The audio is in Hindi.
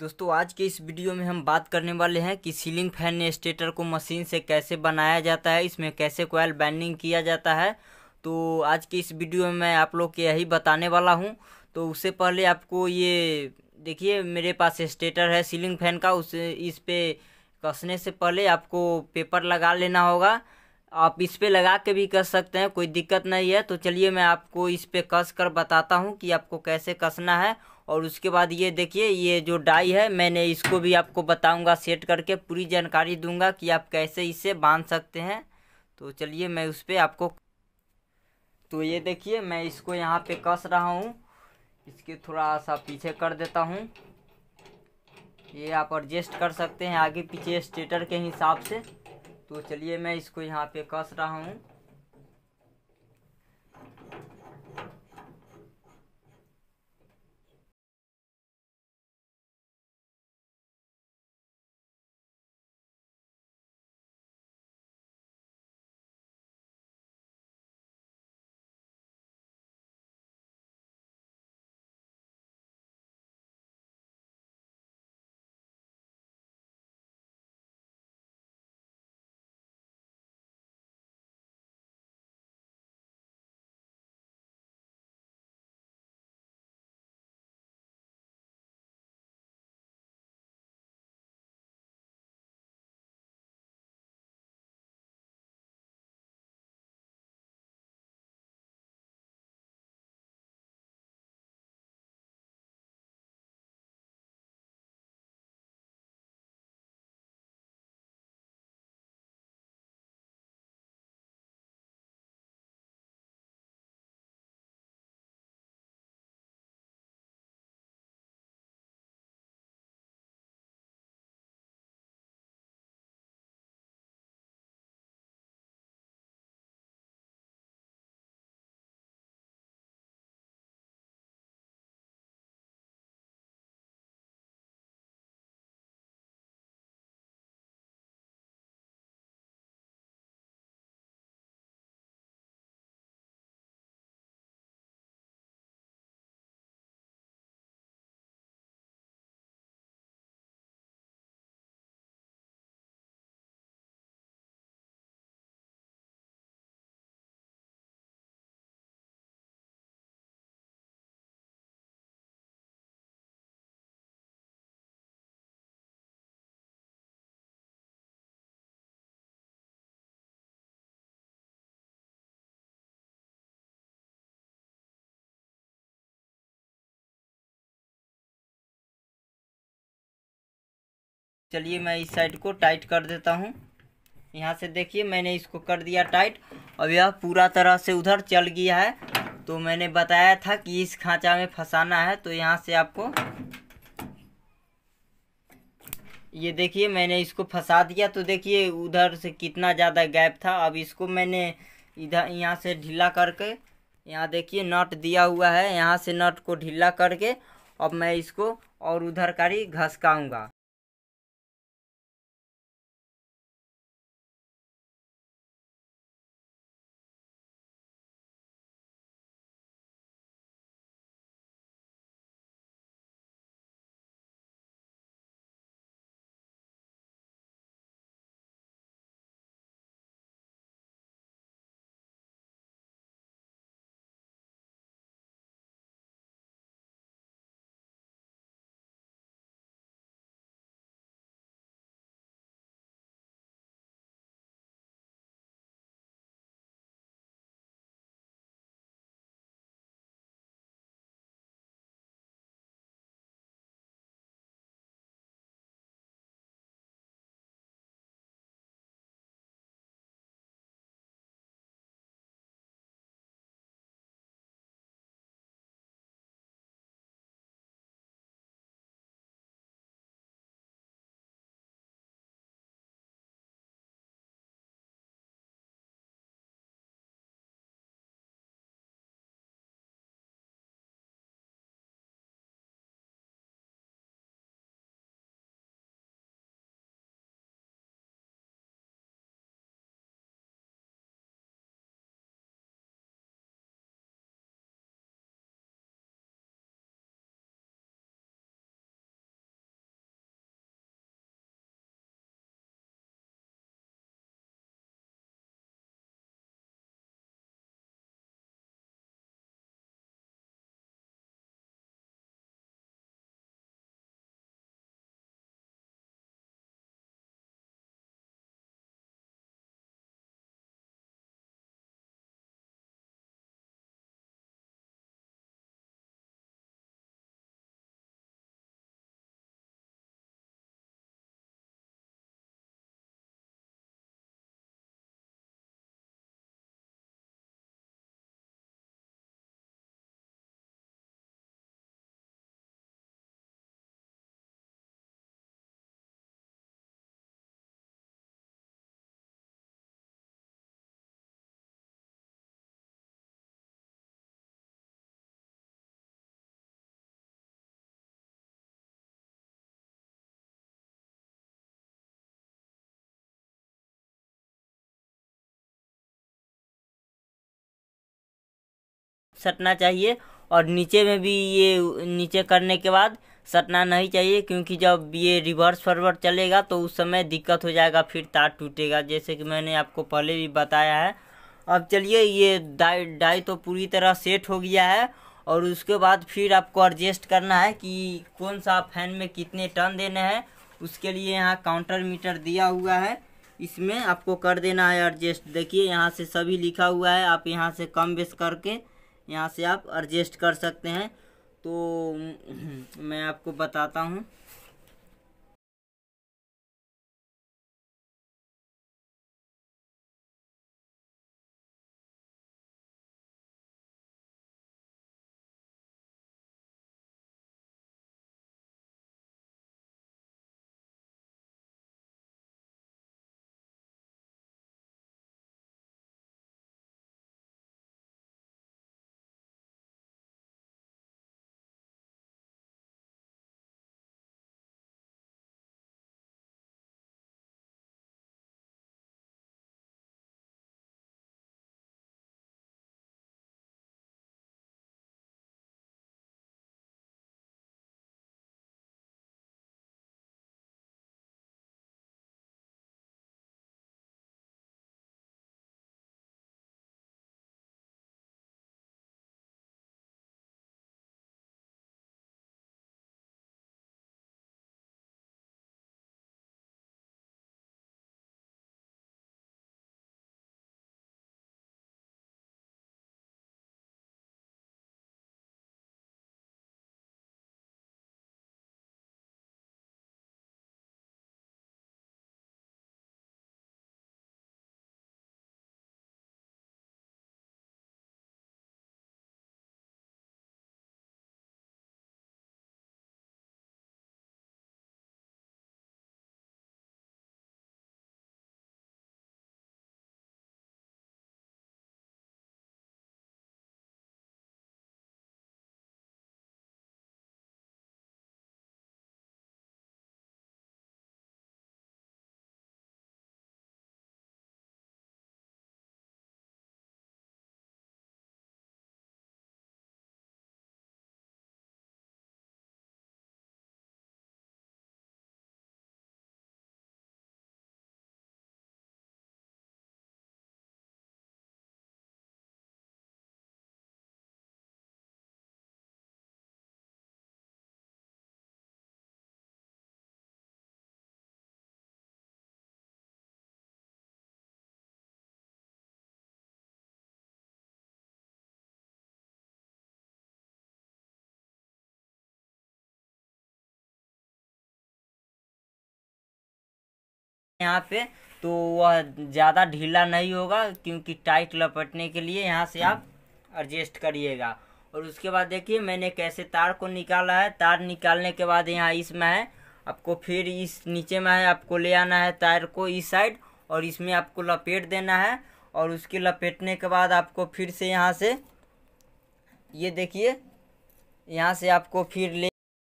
दोस्तों आज के इस वीडियो में हम बात करने वाले हैं कि सीलिंग फैन स्टेटर को मशीन से कैसे बनाया जाता है इसमें कैसे कोयल बैंडिंग किया जाता है तो आज के इस वीडियो में मैं आप लोग के यही बताने वाला हूं तो उससे पहले आपको ये देखिए मेरे पास स्टेटर है सीलिंग फैन का उस इस पर कसने से पहले आपको पेपर लगा लेना होगा आप इस पर लगा के भी कस सकते हैं कोई दिक्कत नहीं है तो चलिए मैं आपको इस पर कस कर बताता हूँ कि आपको कैसे कसना है और उसके बाद ये देखिए ये जो डाई है मैंने इसको भी आपको बताऊंगा सेट करके पूरी जानकारी दूंगा कि आप कैसे इसे बांध सकते हैं तो चलिए मैं उस पर आपको तो ये देखिए मैं इसको यहाँ पे कस रहा हूँ इसके थोड़ा सा पीछे कर देता हूँ ये आप एडजस्ट कर सकते हैं आगे पीछे स्टेटर के हिसाब से तो चलिए मैं इसको यहाँ पे कस रहा हूँ चलिए मैं इस साइड को टाइट कर देता हूँ यहाँ से देखिए मैंने इसको कर दिया टाइट अब यह पूरा तरह से उधर चल गया है तो मैंने बताया था कि इस खांचा में फंसाना है तो यहाँ से आपको ये देखिए मैंने इसको फंसा दिया तो देखिए उधर से कितना ज़्यादा गैप था अब इसको मैंने इधर यहाँ से ढीला करके यहाँ देखिए नट दिया हुआ है यहाँ से नट को ढीला करके अब मैं इसको और उधर ही घसकाऊँगा सटना चाहिए और नीचे में भी ये नीचे करने के बाद सटना नहीं चाहिए क्योंकि जब ये रिवर्स फॉरवर्ड चलेगा तो उस समय दिक्कत हो जाएगा फिर तार टूटेगा जैसे कि मैंने आपको पहले भी बताया है अब चलिए ये डाई डाई तो पूरी तरह सेट हो गया है और उसके बाद फिर आपको एडजस्ट करना है कि कौन सा फैन में कितने टर्न देने हैं उसके लिए यहाँ काउंटर मीटर दिया हुआ है इसमें आपको कर देना है एडजस्ट देखिए यहाँ से सभी लिखा हुआ है आप यहाँ से कम बेस करके यहाँ से आप एडजस्ट कर सकते हैं तो मैं आपको बताता हूँ यहाँ पे तो वह ज़्यादा ढीला नहीं होगा क्योंकि टाइट लपटने के लिए यहाँ से आप एडजस्ट करिएगा और उसके बाद देखिए मैंने कैसे तार को निकाला है तार निकालने के बाद यहाँ इसमें है आपको फिर इस नीचे में है आपको ले आना है तार को इस साइड और इसमें आपको लपेट देना है और उसके लपेटने के बाद आपको फिर से यहाँ से ये देखिए यहाँ से आपको फिर ले